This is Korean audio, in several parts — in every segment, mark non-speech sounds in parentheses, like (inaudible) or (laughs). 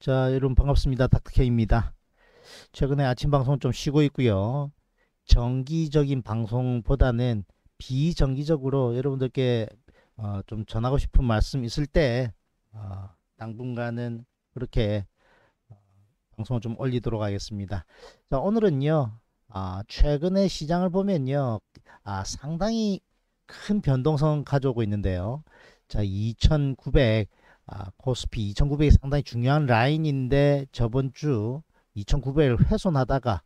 자 여러분 반갑습니다 닥터케입니다 최근에 아침 방송 좀 쉬고 있고요 정기적인 방송보다는 비정기적으로 여러분들께 어, 좀 전하고 싶은 말씀 있을 때 어, 당분간은 그렇게 어, 방송을 좀 올리도록 하겠습니다 자 오늘은요 아, 최근에 시장을 보면요 아, 상당히 큰 변동성 가져오고 있는데요 자2900 아, 코스피 2900이 상당히 중요한 라인인데 저번 주 2900을 훼손하다가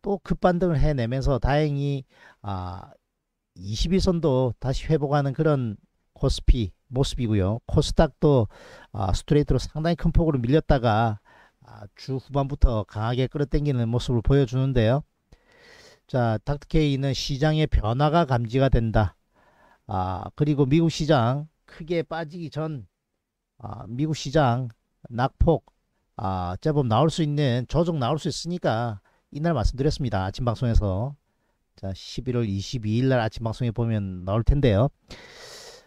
또 급반등을 해내면서 다행히 아, 21선도 다시 회복하는 그런 코스피 모습이고요. 코스닥도 아, 스트레이트로 상당히 큰 폭으로 밀렸다가 아, 주 후반부터 강하게 끌어당기는 모습을 보여주는데요. 자, 닥터케이는 시장의 변화가 감지가 된다. 아, 그리고 미국 시장 크게 빠지기 전 아, 미국 시장 낙폭 아, 제법 나올 수 있는 조정 나올 수 있으니까 이날 말씀드렸습니다. 아침 방송에서 자 11월 22일 날 아침 방송에 보면 나올 텐데요.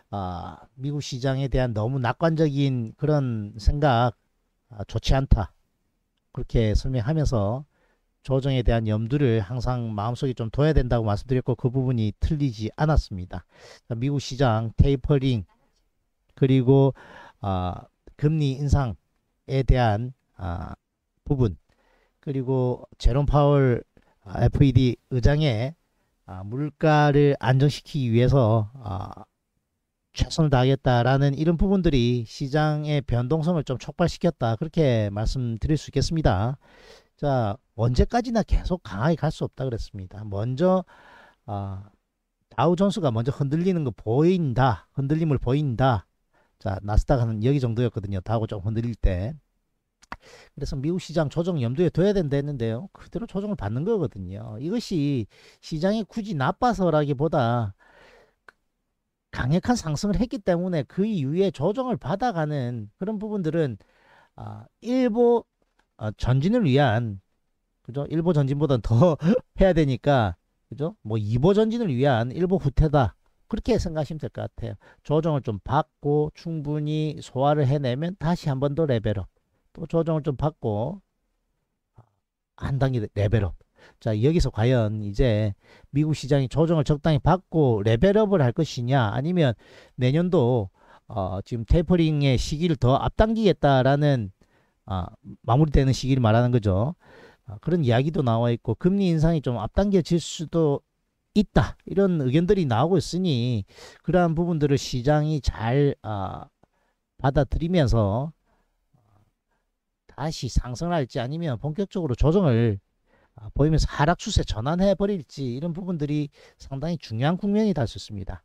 아, 미국 시장에 대한 너무 낙관적인 그런 생각 아, 좋지 않다 그렇게 설명하면서 조정에 대한 염두를 항상 마음속에 좀 둬야 된다고 말씀드렸고 그 부분이 틀리지 않았습니다. 미국 시장 테이퍼링 그리고 어, 금리 인상에 대한 어, 부분 그리고 제롬 파월 FED 의장의 아, 물가를 안정시키기 위해서 아, 최선을 다하겠다라는 이런 부분들이 시장의 변동성을 좀 촉발시켰다 그렇게 말씀드릴 수 있겠습니다. 자 언제까지나 계속 강하게 갈 수 없다 그랬습니다. 먼저 아, 다우존스가 먼저 흔들리는 거 보인다 흔들림을 보인다 자, 나스닥 은 여기 정도였거든요. 다하고 좀 흔들릴 때. 그래서 미국 시장 조정 염두에 둬야 된다 했는데요. 그대로 조정을 받는 거거든요. 이것이 시장이 굳이 나빠서라기보다 강력한 상승을 했기 때문에 그 이후에 조정을 받아가는 그런 부분들은 아, 일부 아, 어, 전진을 위한 그죠? 일부 전진보다는 더 (laughs) 해야 되니까 그죠? 뭐 2보 전진을 위한 일부 후퇴다. 그렇게 생각하시면 될 것 같아요. 조정을 좀 받고 충분히 소화를 해내면 다시 한 번 더 레벨업. 또 조정을 좀 받고 한 단계 레벨업. 자 여기서 과연 이제 미국 시장이 조정을 적당히 받고 레벨업을 할 것이냐 아니면 내년도 어, 지금 테이퍼링의 시기를 더 앞당기겠다라는 어, 마무리되는 시기를 말하는 거죠. 어, 그런 이야기도 나와 있고 금리 인상이 좀 앞당겨질 수도 있다 이런 의견들이 나오고 있으니 그러한 부분들을 시장이 잘 어, 받아들이면서 다시 상승할지 아니면 본격적으로 조정을 어, 보이면서 하락 추세 전환해 버릴지 이런 부분들이 상당히 중요한 국면이 될수 있습니다.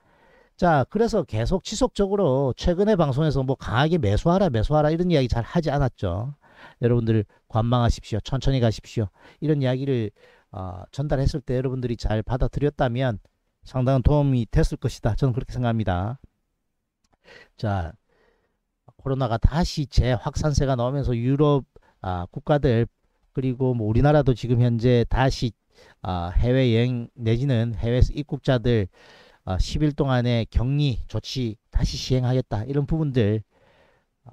자 그래서 계속 지속적으로 최근에 방송에서 뭐 강하게 매수하라 매수하라 이런 이야기 잘 하지 않았죠. 여러분들 관망하십시오. 천천히 가십시오. 이런 이야기를 어, 전달했을 때 여러분들이 잘 받아들였다면 상당한 도움이 됐을 것이다. 저는 그렇게 생각합니다. 자, 코로나가 다시 재확산세가 나오면서 유럽 아, 국가들 그리고 뭐 우리나라도 지금 현재 다시 아, 해외여행 내지는 해외 에서 입국자들 아, 10일 동안의 격리 조치 다시 시행하겠다 이런 부분들 아,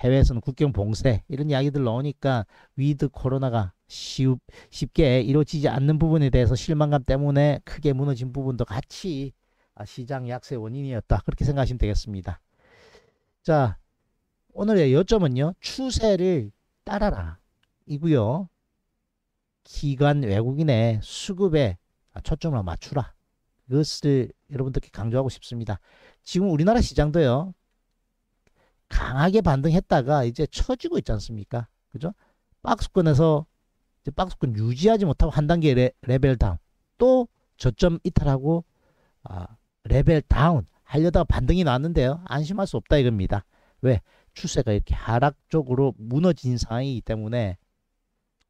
해외에서는 국경 봉쇄 이런 이야기들 나오니까 위드 코로나가 쉽, 쉽게 이루어지지 않는 부분에 대해서 실망감 때문에 크게 무너진 부분도 같이 아, 시장 약세 원인이었다. 그렇게 생각하시면 되겠습니다. 자, 오늘의 요점은요. 추세를 따라라. 이고요. 기관 외국인의 수급에 초점을 맞추라. 그것을 여러분들께 강조하고 싶습니다. 지금 우리나라 시장도요. 강하게 반등했다가 이제 처지고 있지 않습니까? 그죠? 박스권에서 박스권 유지하지 못하고 한 단계 레, 벨 다운 또 저점 이탈하고 아, 레벨 다운 하려다가 반등이 나왔는데요 안심할 수 없다 이겁니다 왜 추세가 이렇게 하락 쪽으로 무너진 상황이기 때문에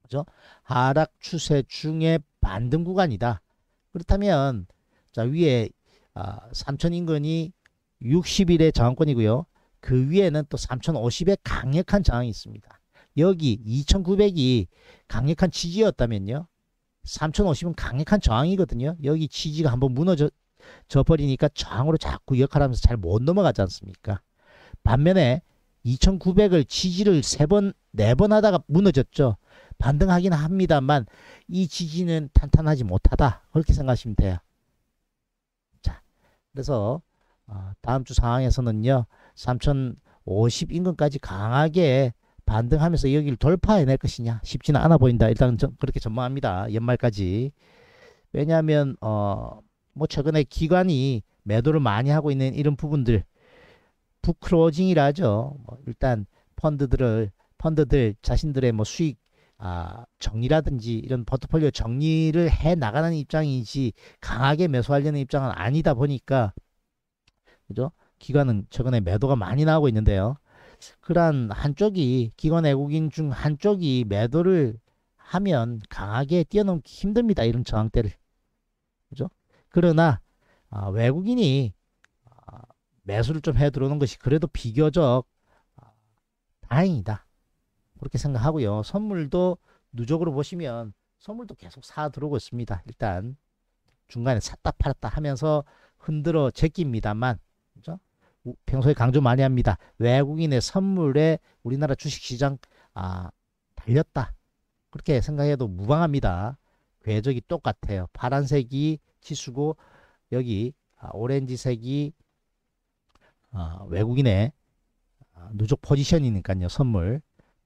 그죠 하락 추세 중에 반등 구간이다 그렇다면 자 위에 아, 3천 인근이 60일의 저항권이고요 그 위에는 또 3,050의 강력한 저항이 있습니다 여기 2900이 강력한 지지였다면요. 3050은 강력한 저항이거든요. 여기 지지가 한번 무너져 버리니까 저항으로 자꾸 역할하면서 잘 못 넘어가지 않습니까? 반면에 2900을 지지를 세번 네 번 하다가 무너졌죠. 반등하긴 합니다만 이 지지는 탄탄하지 못하다. 그렇게 생각하시면 돼요. 자, 그래서 어, 다음 주 상황에서는요. 3050 인근까지 강하게 반등하면서 여기를 돌파해낼 것이냐 쉽지는 않아 보인다. 일단 그렇게 전망합니다. 연말까지. 왜냐하면 어, 뭐 최근에 기관이 매도를 많이 하고 있는 이런 부분들 부크로징이라 하죠. 뭐 일단 펀드들을 펀드들 자신들의 뭐 수익 아, 정리라든지 이런 포트폴리오 정리를 해 나가는 입장이지 강하게 매수하려는 입장은 아니다 보니까 그죠? 기관은 최근에 매도가 많이 나오고 있는데요. 그러한 한쪽이 기관 외국인 중 한쪽이 매도를 하면 강하게 뛰어넘기 힘듭니다. 이런 저항대를. 그죠? 그러나 아, 외국인이 아, 매수를 좀 해 들어오는 것이 그래도 비교적 아, 다행이다. 그렇게 생각하고요. 선물도 누적으로 보시면 선물도 계속 사 들어오고 있습니다. 일단 중간에 샀다 팔았다 하면서 흔들어 제끼입니다만 평소에 강조 많이 합니다. 외국인의 선물에 우리나라 주식시장 아 달렸다. 그렇게 생각해도 무방합니다. 궤적이 똑같아요. 파란색이 지수고 여기 아, 오렌지색이 아, 외국인의 아, 누적 포지션이니까요. 선물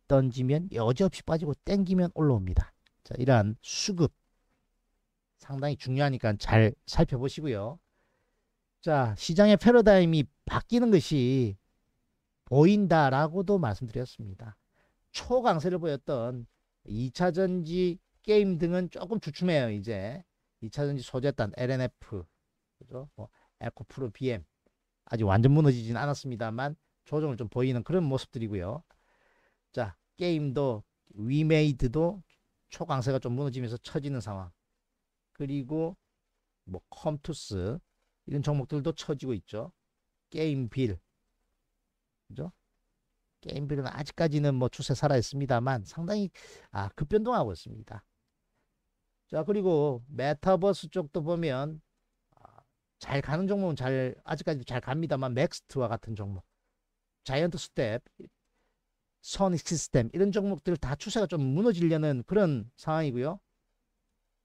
던지면 여지없이 빠지고 땡기면 올라옵니다. 자, 이러한 수급 상당히 중요하니까 잘 살펴보시고요. 자, 시장의 패러다임이 바뀌는 것이 보인다라고도 말씀드렸습니다. 초강세를 보였던 2차전지 게임 등은 조금 주춤해요, 이제. 2차전지 소재단, LNF, 그죠? 뭐, 에코프로 BM. 아직 완전 무너지진 않았습니다만 조정을 좀 보이는 그런 모습들이고요. 자, 게임도 위메이드도 초강세가 좀 무너지면서 처지는 상황. 그리고 뭐 컴투스 이런 종목들도 처지고 있죠. 게임빌. 그죠? 게임빌은 아직까지는 뭐 추세 살아있습니다만 상당히 아, 급변동하고 있습니다. 자, 그리고 메타버스 쪽도 보면 아, 잘 가는 종목은 잘, 아직까지도 잘 갑니다만 맥스트와 같은 종목, 자이언트 스텝, 선이 시스템, 이런 종목들 다 추세가 좀 무너지려는 그런 상황이고요.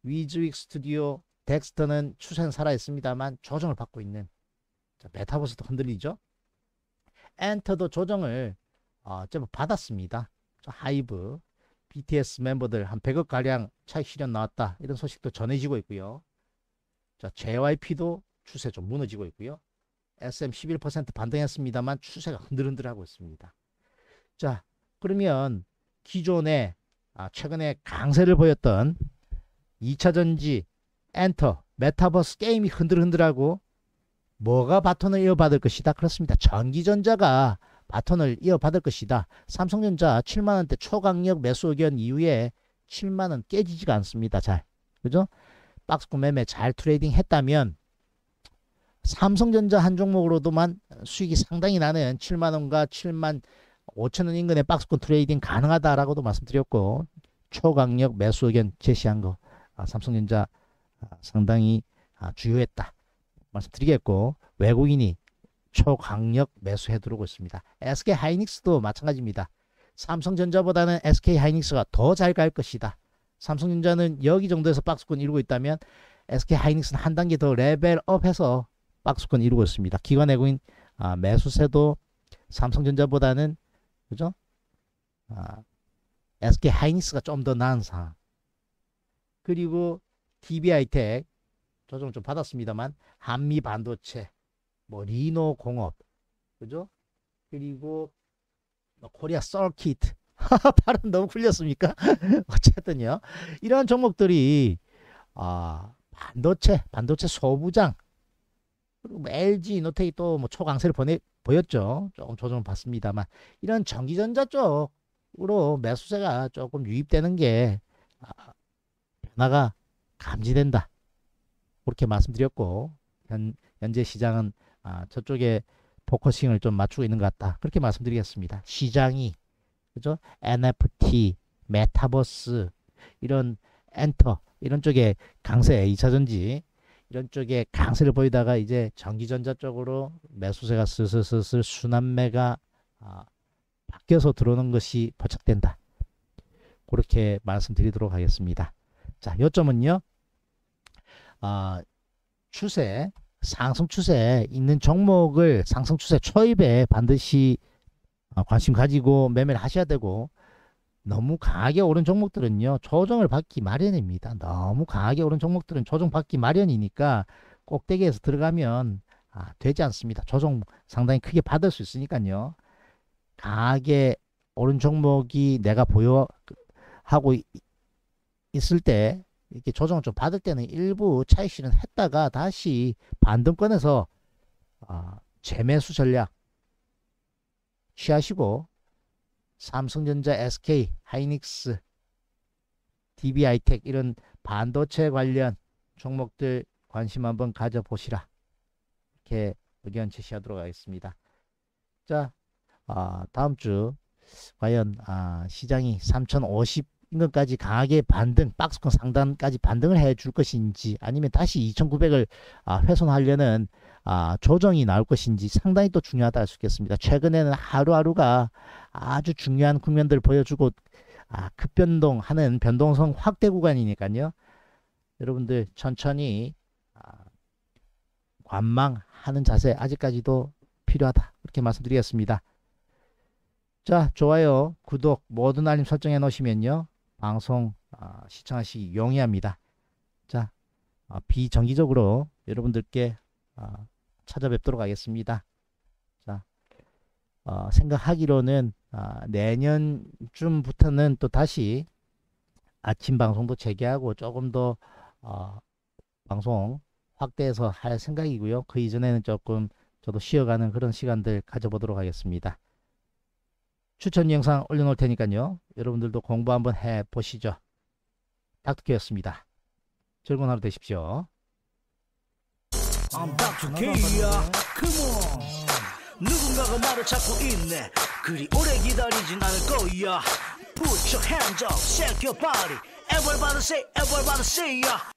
위즈윅 스튜디오, 덱스터는 추세는 살아있습니다만 조정을 받고 있는 자, 메타버스도 흔들리죠. 엔터도 조정을 어, 받았습니다. 하이브, BTS 멤버들 한 100억 가량 차익 실현 나왔다 이런 소식도 전해지고 있고요. 자, JYP도 추세 좀 무너지고 있고요. SM 11% 반등했습니다만 추세가 흔들흔들하고 있습니다. 자, 그러면 기존에 아, 최근에 강세를 보였던 2차전지 엔터 메타버스 게임이 흔들흔들하고 뭐가 바톤을 이어받을 것이다 그렇습니다 전기전자가 바톤을 이어받을 것이다 삼성전자 7만원대 초강력 매수 의견 이후에 7만원 깨지지가 않습니다 잘 그죠 박스권 매매 잘 트레이딩 했다면 삼성전자 한 종목으로도만 수익이 상당히 나는 7만원과 7만 5천원 인근의 박스권 트레이딩 가능하다라고도 말씀드렸고 초강력 매수 의견 제시한 거 아, 삼성전자 아, 상당히 아, 주요했다 말씀드리겠고 외국인이 초강력 매수해 들어오고 있습니다. SK 하이닉스도 마찬가지입니다. 삼성전자보다는 SK 하이닉스가 더 잘 갈 것이다. 삼성전자는 여기 정도에서 박스권 이루고 있다면 SK 하이닉스는 한 단계 더 레벨업해서 박스권 이루고 있습니다. 기관 외국인 아, 매수세도 삼성전자보다는 그죠? 아, SK 하이닉스가 좀 더 나은 상황. 그리고 DBI텍 조정 좀 받았습니다만 한미 반도체, 뭐 리노 공업, 그죠? 그리고 뭐, 코리아 서킷 (laughs) 발음 너무 굴렸습니까? (laughs) 어쨌든요 이러한 종목들이 아 반도체, 반도체 소부장 그리고 뭐 LG 노테이 또뭐 초강세를 보내, 보였죠. 조금 조정을 받습니다만 이런 전기전자 쪽으로 매수세가 조금 유입되는 게 아, 변화가 감지된다. 그렇게 말씀드렸고 현, 현재 시장은 아, 저쪽에 포커싱을 좀 맞추고 있는 것 같다. 그렇게 말씀드리겠습니다. 시장이 그죠? NFT, 메타버스 이런 엔터 이런 쪽에 강세 2차전지 이런 쪽에 강세를 보이다가 이제 전기전자 쪽으로 매수세가 슬슬슬슬 순환매가 아, 바뀌어서 들어오는 것이 포착된다. 그렇게 말씀드리도록 하겠습니다. 자, 요점은요. 어, 아, 추세, 상승 추세 있는 종목을 상승 추세 초입에 반드시 어, 관심 가지고 매매를 하셔야 되고 너무 강하게 오른 종목들은요 조정을 받기 마련입니다 너무 강하게 오른 종목들은 조정 받기 마련이니까 꼭대기에서 들어가면 아, 되지 않습니다 조정 상당히 크게 받을 수 있으니까요 강하게 오른 종목이 내가 보여하고 있을 때 이렇게 조정을 좀 받을 때는 일부 차익 실은 했다가 다시 반등권에서 아, 재매수 전략 취하시고 삼성전자, SK, 하이닉스, DBI텍 이런 반도체 관련 종목들 관심 한번 가져보시라 이렇게 의견 제시하도록 하겠습니다. 자 아, 다음 주 과연 아, 시장이 3050 인근까지 강하게 반등, 박스권 상단까지 반등을 해줄 것인지 아니면 다시 2,900을 아, 훼손하려는 아, 조정이 나올 것인지 상당히 또 중요하다 할 수 있겠습니다. 최근에는 하루하루가 아주 중요한 국면들을 보여주고 아, 급변동하는 변동성 확대 구간이니까요. 여러분들 천천히 아, 관망하는 자세 아직까지도 필요하다 이렇게 말씀드리겠습니다. 자 좋아요 구독 모든 알림 설정해 놓으시면요 방송 아, 시청하시기 용이합니다. 자, 아, 비정기적으로 여러분들께 아, 찾아뵙도록 하겠습니다. 자, 생각하기로는 내년쯤부터는 또 다시 아침 방송도 재개하고 조금 더 방송 확대해서 할 생각이고요. 그 이전에는 조금 저도 쉬어가는 그런 시간들 가져보도록 하겠습니다. 추천 영상 올려놓을 테니까요. 여러분들도 공부 한번 해보시죠. 닥터케였습니다. 즐거운 하루 되십시오. I'm Dr. K야. Come on. 누군가가 말을 찾고 있네. 그리 오래 기다리진 않을 거야. Put your hands up, shake your body. Everybody say, everybody say, yeah.